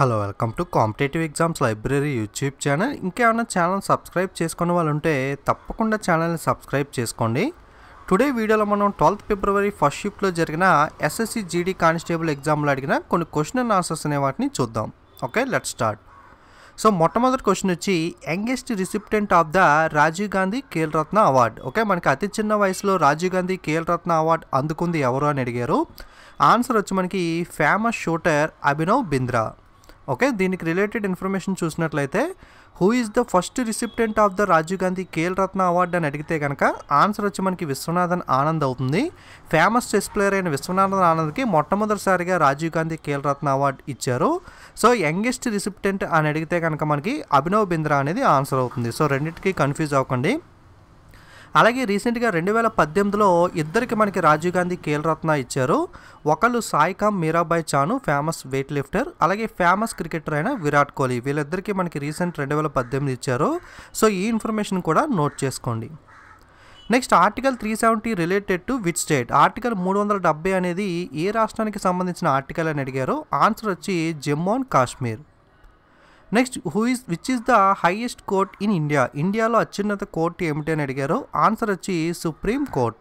hello welcome to competitive exams library YouTube channel ఇంకేమైనా channel subscribe చేసుకున్న వాళ్ళు ఉంటే తప్పకుండా ఛానల్ని సబ్స్క్రైబ్ చేసుకోండి టుడే వీడియోలో మనం ట్వెల్త్ ఫిబ్రవరి ఫస్ట్ షిఫ్ట్లో జరిగిన ఎస్ఎస్సి జీడీ కానిస్టేబుల్ ఎగ్జామ్లో అడిగిన కొన్ని క్వశ్చన్ అండ్ ఆన్సర్స్ అనే వాటిని చూద్దాం ఓకే లెట్ స్టార్ట్ సో మొట్టమొదటి క్వశ్చన్ వచ్చి youngest recipient of the Rajiv Gandhi Khel Ratna award okay మనకి అతి చిన్న వయసులో రాజీవ్ గాంధీ కేల్ రత్న అవార్డ్ అందుకుంది ఎవరు అని అడిగారు ఆన్సర్ వచ్చి మనకి famous shooter Abhinav Bindra okay దీనికి రిలేటెడ్ ఇన్ఫర్మేషన్ చూసినట్లయితే who is the first recipient of the Rajiv Gandhi Khel Ratna award అని అడిగితే కనుక ఆన్సర్ వచ్చి మనకి విశ్వనాథన్ ఆనంద్ అవుతుంది ఫేమస్ చెస్ ప్లేయర్ అయిన విశ్వనాథన్ ఆనంద్కి మొట్టమొదటిసారిగా రాజీవ్ గాంధీ కేల్ రత్న అవార్డు ఇచ్చారు సో యంగెస్ట్ రిసిప్టెంట్ అని అడిగితే కనుక మనకి అభినవ్ బింద్రా అనేది ఆన్సర్ అవుతుంది సో రెండింటికి కన్ఫ్యూజ్ అవ్వకండి అలాగే రీసెంట్గా రెండు వేల పద్దెనిమిదిలో ఇద్దరికి మనకి రాజీవ్ గాంధీ రత్న ఇచ్చారు ఒకళ్ళు Saikhom Mirabai Chanu famous weight lifter అలాగే ఫేమస్ క్రికెటర్ అయిన విరాట్ కోహ్లీ వీళ్ళిద్దరికీ మనకి రీసెంట్ రెండు వేల పద్దెనిమిది ఇచ్చారు సో ఈ ఇన్ఫర్మేషన్ కూడా నోట్ చేసుకోండి next article three seventy related to which state article మూడు వందల డెబ్బై అనేది ఏ రాష్ట్రానికి సంబంధించిన ఆర్టికల్ అని అడిగారు ఆన్సర్ వచ్చి Jammu and Kashmir next who is which is the highest court in India ఇండియాలో అత్యున్నత కోర్టు ఏమిటి అని అడిగారు ఆన్సర్ వచ్చి supreme court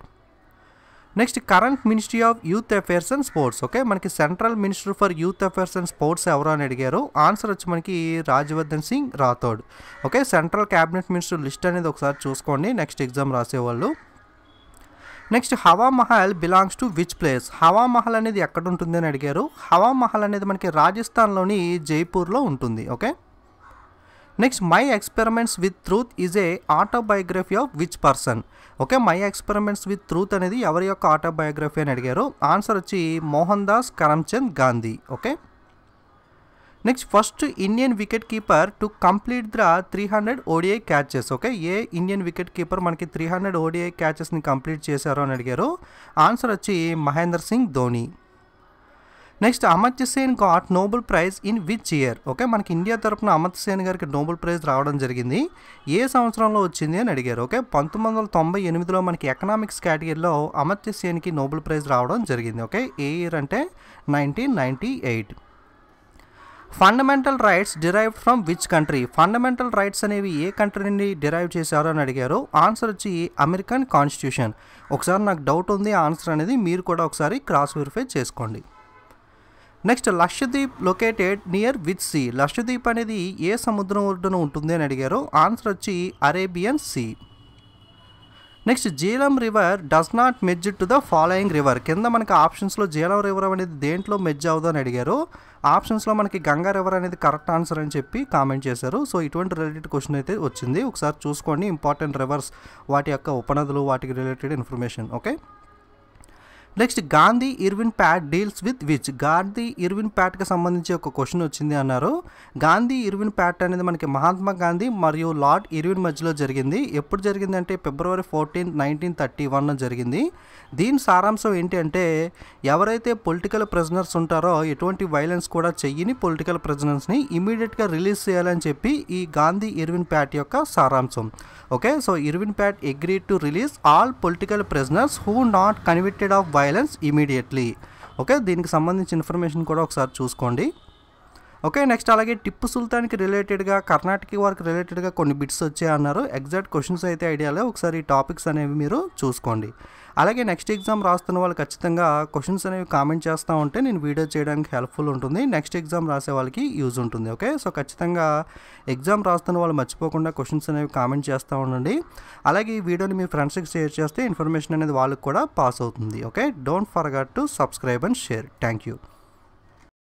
next current ministry of youth affairs and sports okay మనకి central minister for youth affairs and sports ఎవరు అని అడిగారు ఆన్సర్ వచ్చి మనకి Rajyavardhan Singh Rathore okay central cabinet minister list అనేది ఒకసారి చూసుకోండి నెక్స్ట్ ఎగ్జామ్ రాసేవాళ్ళు next Hawa Mahal belongs to which place Hawa Mahal అనేది ఎక్కడ ఉంటుంది అని అడిగారు హవా మహల్ అనేది మనకి రాజస్థాన్లోని జైపూర్లో ఉంటుంది okay next my experiments with truth is a autobiography of which person okay my experiments with truth అనేది ఎవరి యొక్క ఆటోబయోగ్రఫీ అని అడిగారు ఆన్సర్ వచ్చి Mohan Das Karamchand Gandhi okay next first Indian wicket keeper to complete the three hundred ODI catches okay ఏ Indian wicket keeper మనకి three hundred ODI క్యాచెస్ని complete చేశారు అని అడిగారు ఆన్సర్ వచ్చి Mahender Singh Dhoni next Amartya Sen got Nobel prize in which year okay మనకి India తరఫున అమత్ సేన్ గారికి నోబెల్ ప్రైజ్ రావడం జరిగింది ఏ సంవత్సరంలో వచ్చింది అని అడిగారు ఓకే పంతొమ్మిది వందల తొంభై ఎనిమిదిలో మనకి ఎకనామిక్స్ కేటగిరీలో అమర్త్య సేన్కి నోబెల్ ప్రైజ్ రావడం జరిగింది ఓకే ఏ ఇయర్ అంటే nineteen ninety eight fundamental rights derive from which country fundamental rights అనేవి ఏ కంట్రీ నుండి డిరైవ్ చేశారో అని అడిగారు ఆన్సర్ వచ్చి అమెరికన్ కాన్స్టిట్యూషన్ ఒకసారి నాకు డౌట్ ఉంది ఆన్సర్ అనేది మీరు కూడా ఒకసారి క్రాస్ వెరిఫై చేసుకోండి next Lakshadweep located near which sea Lakshadweep అనేది ఏ సముద్రం ఒడ్డున ఉంటుంది అని అడిగారు ఆన్సర్ వచ్చి Arabian sea next Jhelum river does not merge to the following river కింద మనకి ఆప్షన్స్లో జీలం రివర్ అనేది దేంట్లో మెజ్ అవుదో అని అడిగారు ఆప్షన్స్లో మనకి గంగా రివర్ అనేది కరెక్ట్ ఆన్సర్ అని చెప్పి కామెంట్ చేశారు సో ఇటువంటి రిలేటెడ్ క్వశ్చన్ అయితే వచ్చింది ఒకసారి చూసుకోండి ఇంపార్టెంట్ రివర్స్ వాటి యొక్క ఉపనదులు వాటికి related information okay next Gandhi Irwin pact deals with which Gandhi Irwin ప్యాట్కి సంబంధించి ఒక క్వశ్చన్ వచ్చింది అన్నారు గాంధీ ఇర్విన్ ప్యాట్ అనేది మనకి మహాత్మా గాంధీ మరియు లార్డ్ ఇర్విన్ మధ్యలో జరిగింది ఎప్పుడు జరిగింది అంటే February fourteen nineteen thirty one జరిగింది దీని సారాంశం ఏంటి అంటే ఎవరైతే పొలిటికల్ ప్రెజనర్స్ ఉంటారో ఎటువంటి వైలెన్స్ కూడా చెయ్యని పొలిటికల్ ప్రెజనర్స్ని ఇమీడియట్గా రిలీజ్ చేయాలని చెప్పి ఈ గాంధీ ఇర్విన్ ప్యాట్ యొక్క సారాంశం okay so Irwin pact agree to release all political prisoners who not convicted of violence silence immediately okay దీనికి సంబంధించిన ఇన్ఫర్మేషన్ కూడా ఒకసారి చూసుకోండి ఓకే నెక్స్ట్ అలాగే టిప్పు సుల్తాన్కి రిలేటెడ్గా కర్ణాటక వారికి రిలేటెడ్గా కొన్ని బిట్స్ వచ్చాయన్నారు ఎగ్జాక్ట్ క్వశ్చన్స్ అయితే ఐడియాలో ఒకసారి ఈ టాపిక్స్ అనేవి మీరు చూసుకోండి అలాగే నెక్స్ట్ ఎగ్జామ్ రాస్తున్న వాళ్ళు ఖచ్చితంగా క్వశ్చన్స్ అనేవి కామెంట్ చేస్తూ ఉంటే నేను వీడియో చేయడానికి హెల్ప్ఫుల్ ఉంటుంది నెక్స్ట్ ఎగ్జామ్ రాసే వాళ్ళకి యూజ్ ఉంటుంది ఓకే సో ఖచ్చితంగా ఎగ్జామ్ రాస్తున్న వాళ్ళు మర్చిపోకుండా క్వశ్చన్స్ అనేవి కామెంట్ చేస్తూ ఉండండి అలాగే ఈ వీడియోని మీ ఫ్రెండ్స్కి షేర్ చేస్తే ఇన్ఫర్మేషన్ అనేది వాళ్ళకి కూడా పాస్ అవుతుంది okay don't forget to subscribe and share thank you